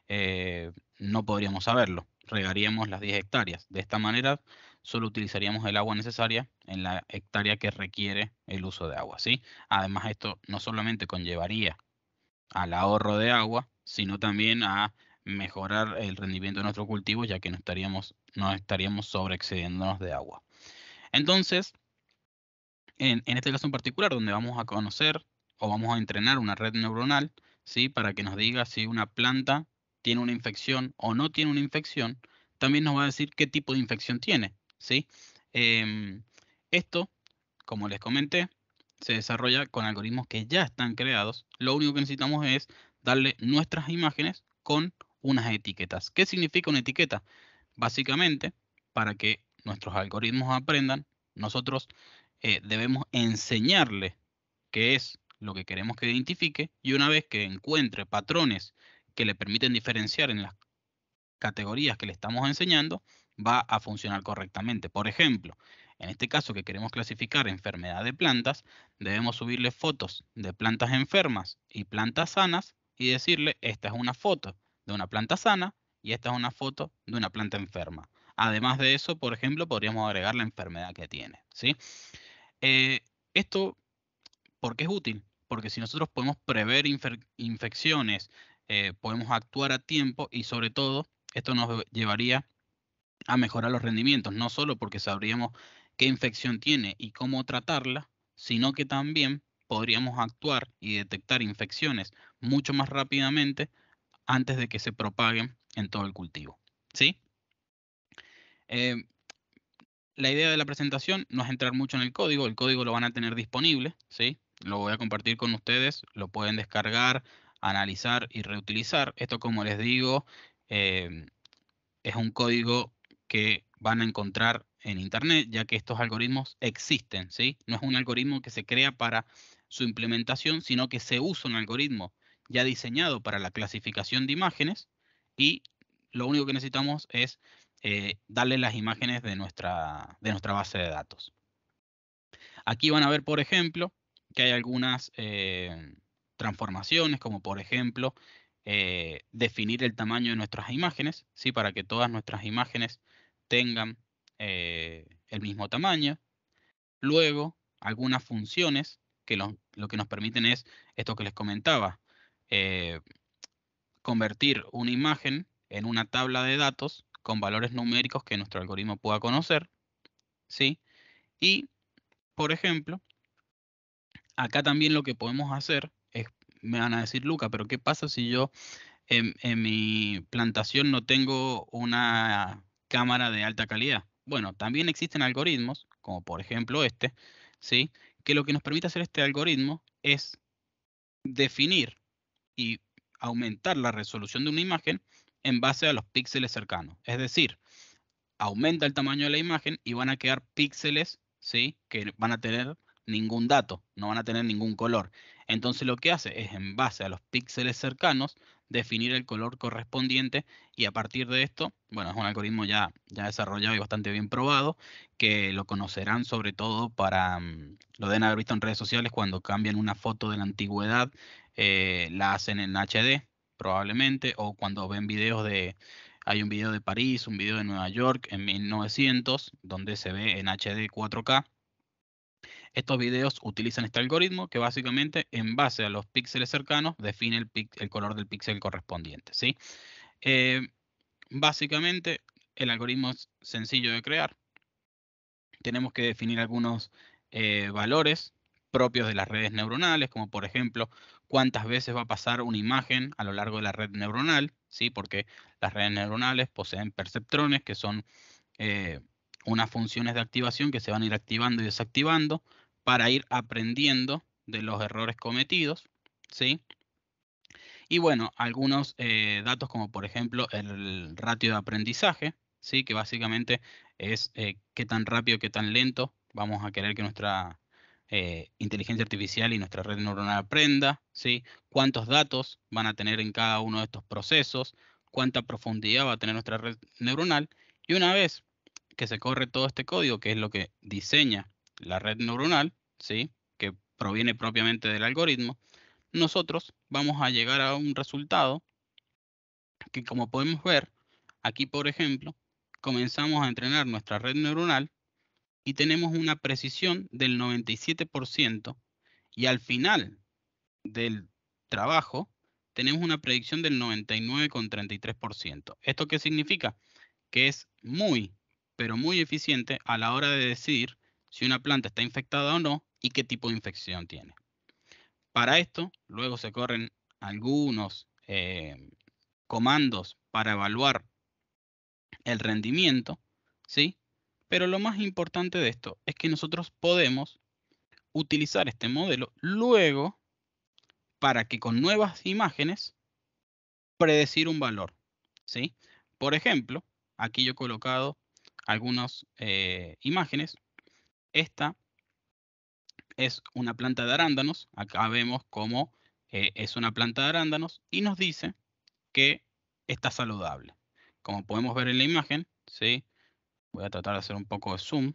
eh, no podríamos saberlo. Regaríamos las 10 hectáreas. De esta manera solo utilizaríamos el agua necesaria en la hectárea que requiere el uso de agua, ¿sí? Además, esto no solamente conllevaría al ahorro de agua, sino también a mejorar el rendimiento de nuestro cultivo, ya que no estaríamos, no estaríamos sobreexcediéndonos de agua. Entonces, en, en, este caso en particular, donde vamos a conocer o vamos a entrenar una red neuronal, ¿sí? Para que nos diga si una planta tiene una infección o no tiene una infección, también nos va a decir qué tipo de infección tiene. ¿sí? Em, esto, como les comenté, se desarrolla con algoritmos que ya están creados. Lo único que necesitamos es darle nuestras imágenes con unas etiquetas. ¿Qué significa una etiqueta? Básicamente, para que nuestros algoritmos aprendan, nosotros eh, debemos enseñarle qué es lo que queremos que identifique y una vez que encuentre patrones que le permiten diferenciar en las categorías que le estamos enseñando, va a funcionar correctamente. Por ejemplo, en este caso que queremos clasificar enfermedad de plantas, debemos subirle fotos de plantas enfermas y plantas sanas y decirle, esta es una foto de una planta sana y esta es una foto de una planta enferma. Además de eso, por ejemplo, podríamos agregar la enfermedad que tiene. ¿sí? Eh, esto, ¿por qué es útil? Porque si nosotros podemos prever infecciones, eh, podemos actuar a tiempo y sobre todo, esto nos llevaría a mejorar los rendimientos, no solo porque sabríamos qué infección tiene y cómo tratarla, sino que también podríamos actuar y detectar infecciones mucho más rápidamente antes de que se propaguen en todo el cultivo. ¿Sí? Eh, la idea de la presentación no es entrar mucho en el código, el código lo van a tener disponible, ¿sí? Lo voy a compartir con ustedes, lo pueden descargar, analizar y reutilizar. Esto, como les digo, eh, es un código que van a encontrar en Internet, ya que estos algoritmos existen, ¿sí? No es un algoritmo que se crea para su implementación, sino que se usa un algoritmo ya diseñado para la clasificación de imágenes y lo único que necesitamos es eh, darle las imágenes de nuestra, de nuestra base de datos. Aquí van a ver, por ejemplo, que hay algunas eh, transformaciones, como por ejemplo, eh, definir el tamaño de nuestras imágenes, ¿sí? para que todas nuestras imágenes tengan eh, el mismo tamaño. Luego, algunas funciones que lo, que nos permiten es esto que les comentaba, eh, convertir una imagen en una tabla de datos con valores numéricos que nuestro algoritmo pueda conocer. ¿sí? Y, por ejemplo, acá también lo que podemos hacer es, me van a decir, Luca, pero ¿qué pasa si yo en mi plantación no tengo una cámara de alta calidad. Bueno, también existen algoritmos, como por ejemplo este, ¿sí? que lo que nos permite hacer este algoritmo es definir y aumentar la resolución de una imagen en base a los píxeles cercanos. Es decir, aumenta el tamaño de la imagen y van a quedar píxeles ¿sí? que van a tener ningún dato, no van a tener ningún color. Entonces lo que hace es en base a los píxeles cercanos definir el color correspondiente y a partir de esto, bueno, es un algoritmo ya, ya desarrollado y bastante bien probado, que lo conocerán sobre todo para, mm, lo deben haber visto en redes sociales cuando cambian una foto de la antigüedad, eh, la hacen en HD probablemente, o cuando ven videos de, hay un video de París, un video de Nueva York en 1900, donde se ve en HD 4K estos videos utilizan este algoritmo que básicamente en base a los píxeles cercanos define el, color del píxel correspondiente. Eh, básicamente el algoritmo es sencillo de crear. Tenemos que definir algunos eh, valores propios de las redes neuronales, como por ejemplo cuántas veces va a pasar una imagen a lo largo de la red neuronal, ¿sí? porque las redes neuronales poseen perceptrones que son eh, unas funciones de activación que se van a ir activando y desactivando para ir aprendiendo de los errores cometidos, ¿sí? Y bueno, algunos eh, datos como por ejemplo el ratio de aprendizaje, ¿sí? Que básicamente es eh, qué tan rápido, qué tan lento vamos a querer que nuestra eh, inteligencia artificial y nuestra red neuronal aprenda, ¿sí? Cuántos datos van a tener en cada uno de estos procesos, cuánta profundidad va a tener nuestra red neuronal. Y una vez que se corre todo este código, que es lo que diseña la red neuronal, ¿sí? que proviene propiamente del algoritmo, nosotros vamos a llegar a un resultado que como podemos ver, aquí por ejemplo, comenzamos a entrenar nuestra red neuronal y tenemos una precisión del 97% y al final del trabajo tenemos una predicción del 99,33%. ¿Esto qué significa? Que es muy, pero muy eficiente a la hora de decidir si una planta está infectada o no y qué tipo de infección tiene. Para esto, luego se corren algunos eh, comandos para evaluar el rendimiento, ¿sí? Pero lo más importante de esto es que nosotros podemos utilizar este modelo luego para que con nuevas imágenes predecir un valor, ¿sí? Por ejemplo, aquí yo he colocado algunas eh, imágenes esta es una planta de arándanos. Acá vemos cómo eh, es una planta de arándanos y nos dice que está saludable. Como podemos ver en la imagen, ¿sí? voy a tratar de hacer un poco de zoom.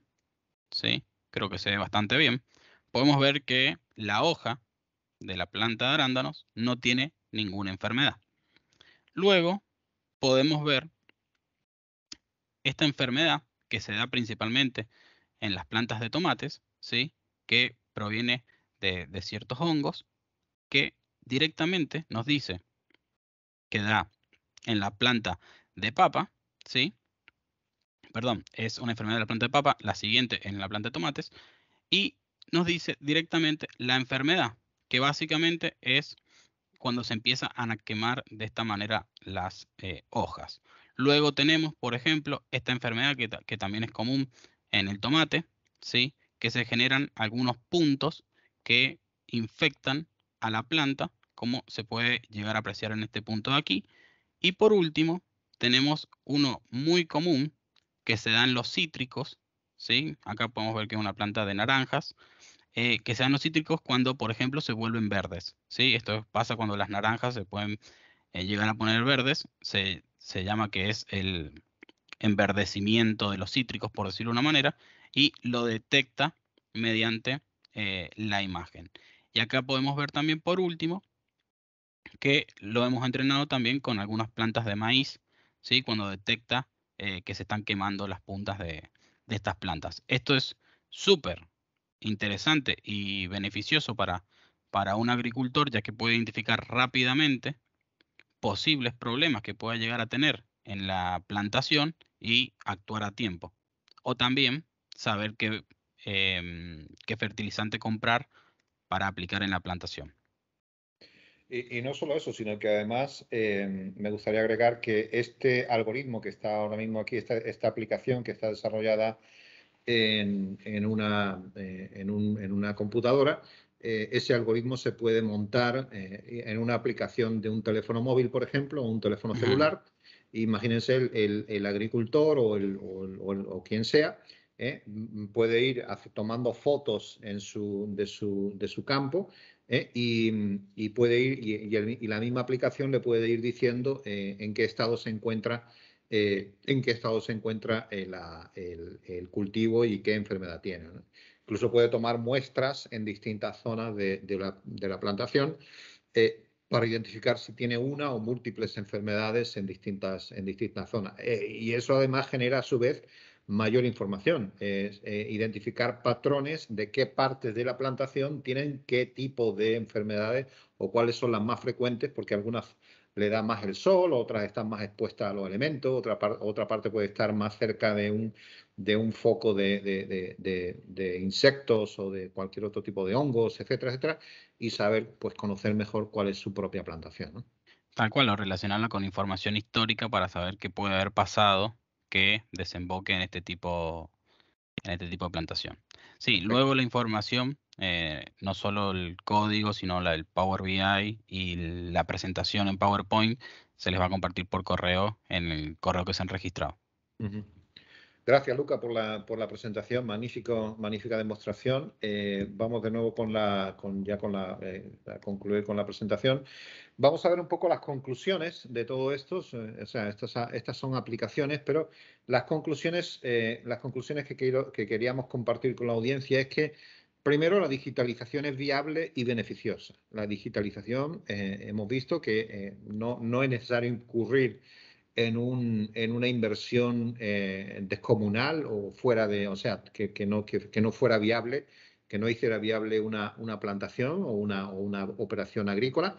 ¿sí? Creo que se ve bastante bien. Podemos ver que la hoja de la planta de arándanos no tiene ninguna enfermedad. Luego podemos ver esta enfermedad que se da principalmente en las plantas de tomates, ¿sí? que proviene de, ciertos hongos, que directamente nos dice que da en la planta de papa, ¿sí? perdón, es una enfermedad de la planta de papa, la siguiente en la planta de tomates, y nos dice directamente la enfermedad, que básicamente es cuando se empieza a quemar de esta manera las eh, hojas. Luego tenemos, por ejemplo, esta enfermedad que, que también es común en el tomate, ¿sí? que se generan algunos puntos que infectan a la planta, como se puede llegar a apreciar en este punto de aquí. Y por último, tenemos uno muy común que se dan los cítricos, ¿sí? acá podemos ver que es una planta de naranjas, eh, que se dan los cítricos cuando, por ejemplo, se vuelven verdes. ¿sí? Esto pasa cuando las naranjas se pueden eh, a poner verdes, se llama que es el, enverdecimiento de los cítricos, por decirlo de una manera, y lo detecta mediante eh, la imagen. Y acá podemos ver también por último que lo hemos entrenado también con algunas plantas de maíz, ¿sí? cuando detecta eh, que se están quemando las puntas de, estas plantas. Esto es súper interesante y beneficioso para, para un agricultor, ya que puede identificar rápidamente posibles problemas que pueda llegar a tener en la plantación y actuar a tiempo. O también saber qué, em, qué fertilizante comprar para aplicar en la plantación. Y, no solo eso, sino que además em, me gustaría agregar que este algoritmo que está ahora mismo aquí, esta, esta aplicación que está desarrollada en, en, una, eh, en, una computadora, eh, ese algoritmo se puede montar eh, en una aplicación de un teléfono móvil, por ejemplo, o un teléfono celular imagínense el, agricultor o, quien sea, ¿eh? puede ir tomando fotos en de, su, campo ¿eh? y, puede ir y, la misma aplicación le puede ir diciendo eh, en qué estado se encuentra. en qué estado se encuentra el, cultivo y qué enfermedad tiene. Incluso puede tomar muestras en distintas zonas de, la, plantación para identificar si tiene una o múltiples enfermedades en distintas, en distintas zonas. Eh, y eso además genera a su vez mayor información, eh, identificar patrones de qué partes de la plantación tienen qué tipo de enfermedades o cuáles son las más frecuentes, porque algunas le da más el sol, otras están más expuestas a los elementos, otra, otra parte puede estar más cerca de un, de un foco de, insectos o de cualquier otro tipo de hongos, etcétera, etcétera, y saber, pues conocer mejor cuál es su propia plantación. Tal cual, o relacionarla con información histórica para saber qué puede haber pasado que desemboque en este tipo, en este tipo de plantación. Sí, luego la información eh, no solo el código, sino la, el Power BI y la presentación en PowerPoint se les va a compartir por correo en el correo que se han registrado. Gracias, Luca, por la, por la presentación. Magnífico, magnífica demostración. Eh, vamos de nuevo con la, con, ya con la, eh, a concluir con la presentación. Vamos a ver un poco las conclusiones de todo esto. O sea, estas, estas son aplicaciones, pero las conclusiones, las conclusiones que queríamos compartir con la audiencia es que Primero, la digitalización es viable y beneficiosa. La digitalización, eh, hemos visto que eh, no, no, es necesario incurrir en, un, en una inversión eh, descomunal o fuera de, o sea, que, no, que, no fuera viable, que no hiciera viable una, una plantación o una, operación agrícola.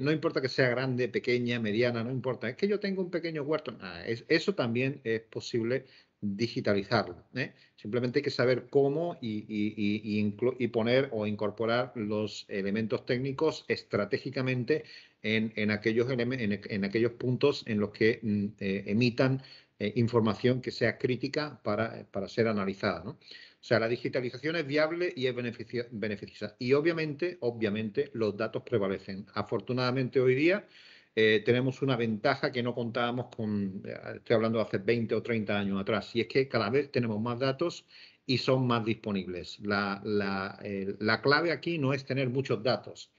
no importa que sea grande, pequeña, mediana, no importa. Es que yo tengo un pequeño huerto. Ah, eso también es posible digitalizarlo. ¿eh? Simplemente hay que saber cómo y, poner o incorporar los elementos técnicos estratégicamente en, aquellos, puntos en los que mm, eh, emitan eh, información que sea crítica para, ser analizada. O sea, la digitalización es viable y es beneficiosa. Y obviamente, obviamente, los datos prevalecen. Afortunadamente hoy día eh, tenemos una ventaja que no contábamos con, eh, estoy hablando de hace 20 o 30 años atrás, y es que cada vez tenemos más datos y son más disponibles. Eh, la, clave aquí no es tener muchos datos,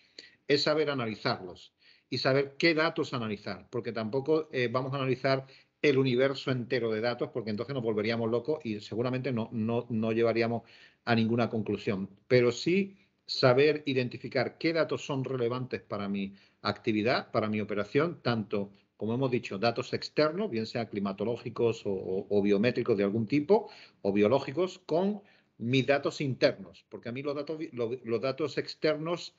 es saber analizarlos y saber qué datos analizar, porque tampoco vamos a analizar el universo entero de datos, porque entonces nos volveríamos locos y seguramente no, no, no llevaríamos a ninguna conclusión. Pero sí saber identificar qué datos son relevantes para mi actividad, para mi operación, tanto, como hemos dicho, datos externos, bien sea climatológicos o, biométricos de algún tipo, o biológicos, con mis datos internos, porque a mí los datos, los datos externos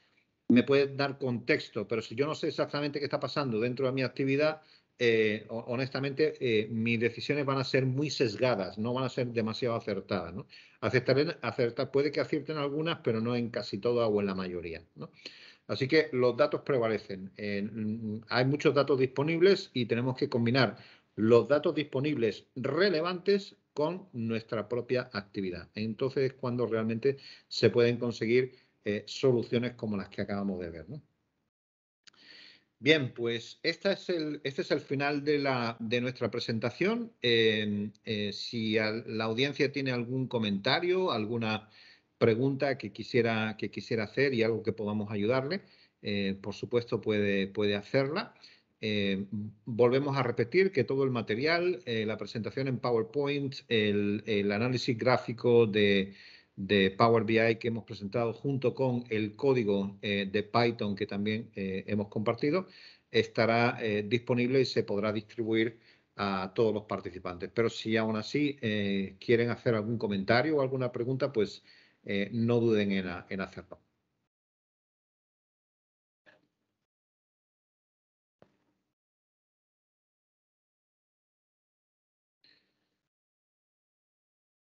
me pueden dar contexto, pero si yo no sé exactamente qué está pasando dentro de mi actividad, eh, honestamente, eh, mis decisiones van a ser muy sesgadas, no van a ser demasiado acertadas. ¿no? puede que acierten algunas, pero no en casi todas o en la mayoría. Así que los datos prevalecen. hay muchos datos disponibles y tenemos que combinar los datos disponibles relevantes con nuestra propia actividad. Entonces es cuando realmente se pueden conseguir eh, soluciones como las que acabamos de ver. ¿no? Bien, pues este es el, este es el final de, nuestra presentación. Eh, si la audiencia tiene algún comentario, alguna pregunta que quisiera, que quisiera hacer y algo que podamos ayudarle, eh, por supuesto puede, puede hacerla. Eh, volvemos a repetir que todo el material, la presentación en PowerPoint, el análisis gráfico de, de Power BI que hemos presentado junto con el código eh, de Python que también eh, hemos compartido, estará eh, disponible y se podrá distribuir a todos los participantes. Pero si aún así quieren hacer algún comentario o alguna pregunta, pues no duden en hacerlo.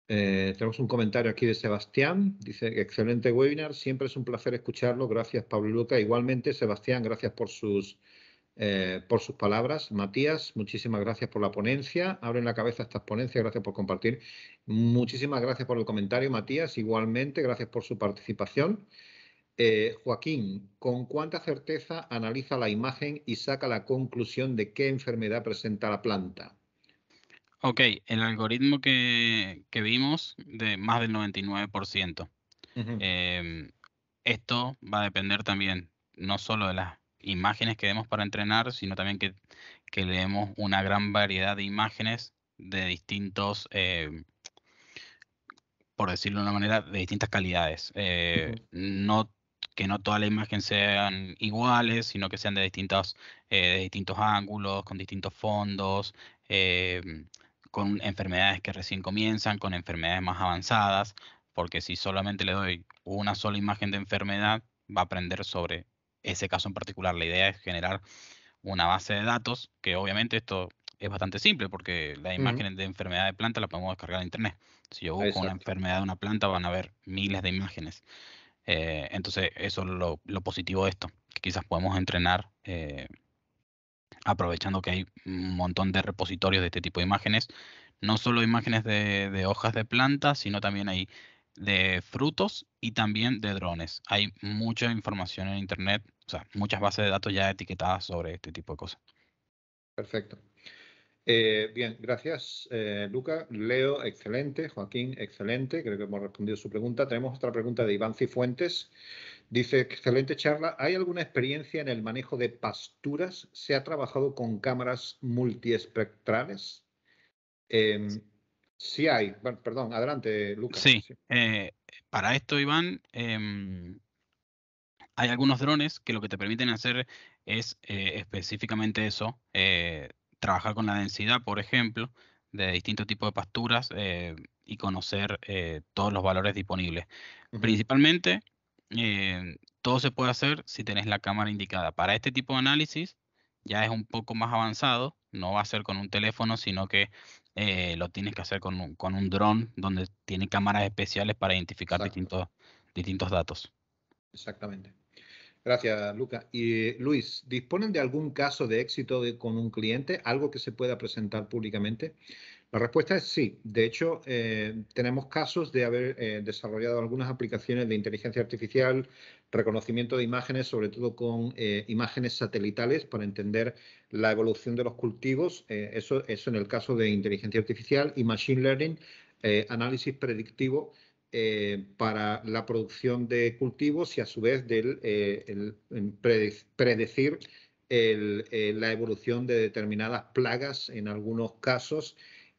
Eh, tenemos un comentario aquí de Sebastián. Dice, excelente webinar, siempre es un placer escucharlo. Gracias, Pablo y Luca. Igualmente, Sebastián, gracias por sus, eh, por sus palabras. Matías, muchísimas gracias por la ponencia. Abren la cabeza estas ponencias, gracias por compartir. Muchísimas gracias por el comentario, Matías. Igualmente, gracias por su participación. Eh, Joaquín, ¿con cuánta certeza analiza la imagen y saca la conclusión de qué enfermedad presenta la planta? Ok, el algoritmo que, que vimos de más del 99%. Em, esto va a depender también no solo de las imágenes que demos para entrenar, sino también que, que le demos una gran variedad de imágenes de distintos, em, por decirlo de una manera, de distintas calidades. Eh, no que no todas las imágenes sean iguales, sino que sean de distintos, eh, de distintos ángulos, con distintos fondos, em, con enfermedades que recién comienzan, con enfermedades más avanzadas, porque si solamente le doy una sola imagen de enfermedad, va a aprender sobre ese caso en particular. La idea es generar una base de datos, que obviamente esto es bastante simple, porque la imagen de enfermedad de planta la podemos descargar a Internet. Si yo busco una enfermedad de una planta, van a haber miles de imágenes. Eh, entonces, eso es lo, positivo de esto, que quizás podemos entrenar eh, aprovechando que hay un montón de repositorios de este tipo de imágenes, no solo imágenes de, hojas de plantas, sino también hay de frutos y también de drones. Hay mucha información en Internet, o sea, muchas bases de datos ya etiquetadas sobre este tipo de cosas. Perfecto. Eh, bien, gracias, eh, Luca. Leo, excelente. Joaquín, excelente. Creo que hemos respondido su pregunta. Tenemos otra pregunta de Iván Cifuentes Dice, excelente charla. ¿Hay alguna experiencia en el manejo de pasturas? ¿Se ha trabajado con cámaras multiespectrales? Em, sí hay. perdón, adelante, Lucas. Sí. Eh, para esto, Iván, em, hay algunos drones que lo que te permiten hacer es eh, específicamente eso, eh, trabajar con la densidad, por ejemplo, de distintos tipos de pasturas y conocer todos los valores disponibles. Principalmente eh, todo se puede hacer si tenés la cámara indicada. Para este tipo de análisis ya es un poco más avanzado, no va a ser con un teléfono, sino que eh, lo tienes que hacer con un, con un dron donde tiene cámaras especiales para identificar distintos, distintos datos. Exactamente. Gracias, Luca. Y Luis, ¿disponen de algún caso de éxito con un cliente, algo que se pueda presentar públicamente? La respuesta es sí. De hecho, eh, tenemos casos de haber eh, desarrollado algunas aplicaciones de inteligencia artificial, reconocimiento de imágenes, sobre todo con eh, imágenes satelitales para entender la evolución de los cultivos. eso, eso en el caso de inteligencia artificial y machine learning, análisis predictivo. para la producción de cultivos y a su vez del predecir la evolución de determinadas plagas en algunos casos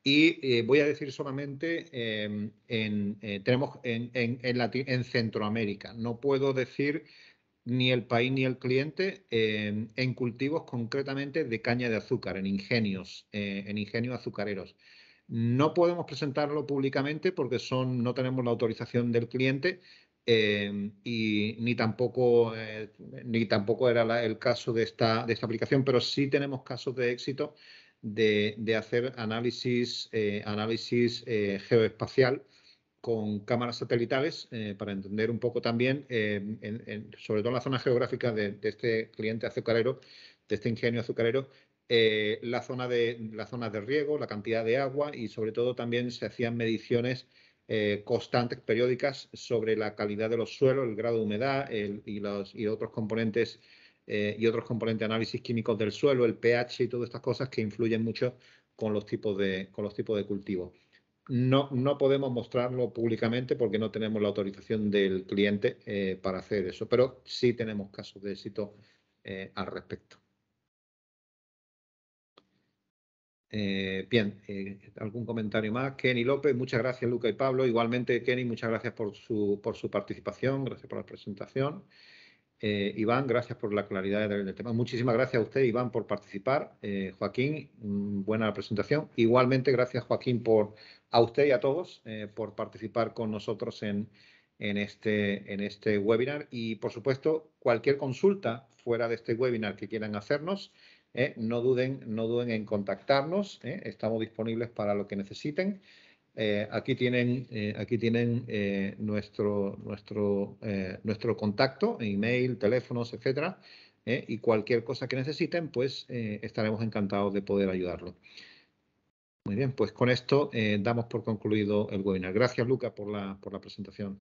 y eh, voy a decir solamente em, en, eh, tenemos en, en, Centroamérica. No puedo decir ni el país ni el cliente em, en cultivos concretamente de caña de azúcar, en ingenios, eh, en ingenios azucareros. No podemos presentarlo públicamente porque son, no tenemos la autorización del cliente, em, y ni tampoco, ni tampoco era el caso de esta, de esta aplicación, pero sí tenemos casos de éxito de, hacer análisis, eh, análisis eh, geoespacial con cámaras satelitales eh, para entender un poco también, sobre todo en la zona geográfica de, este cliente azucarero, de este ingenio azucarero, la, zona de, la de riego, la cantidad de agua y sobre todo también se hacían mediciones constantes, periódicas, sobre la calidad de los suelos, el grado de humedad y, los, y otros componentes eh, y otros componentes de análisis químicos del suelo, el pH y todas estas cosas que influyen mucho con los tipos de, con los tipos de cultivos. No, no podemos mostrarlo públicamente porque no tenemos la autorización del cliente eh, para hacer eso, pero sí tenemos casos de éxito eh, al respecto. bien, algún comentario más. Kenny López, muchas gracias Luca y Pablo. Igualmente, Kenny, muchas gracias por su, por su participación, gracias por la presentación. Eh, Iván, gracias por la claridad del, tema. Muchísimas gracias a usted, Iván, por participar. Eh, Joaquín, mm, buena presentación. Igualmente, gracias, Joaquín, por a usted y a todos eh, por participar con nosotros en, en, este, en este webinar. Y, por supuesto, cualquier consulta fuera de este webinar que quieran hacernos, no, duden, no duden en contactarnos. estamos disponibles para lo que necesiten. Eh, aquí tienen, eh, eh, nuestro, nuestro, nuestro contacto, email, teléfonos, etcétera, y cualquier cosa que necesiten, pues estaremos encantados de poder ayudarlo. Muy bien, pues con esto damos por concluido el webinar. Gracias, Luca, por la presentación.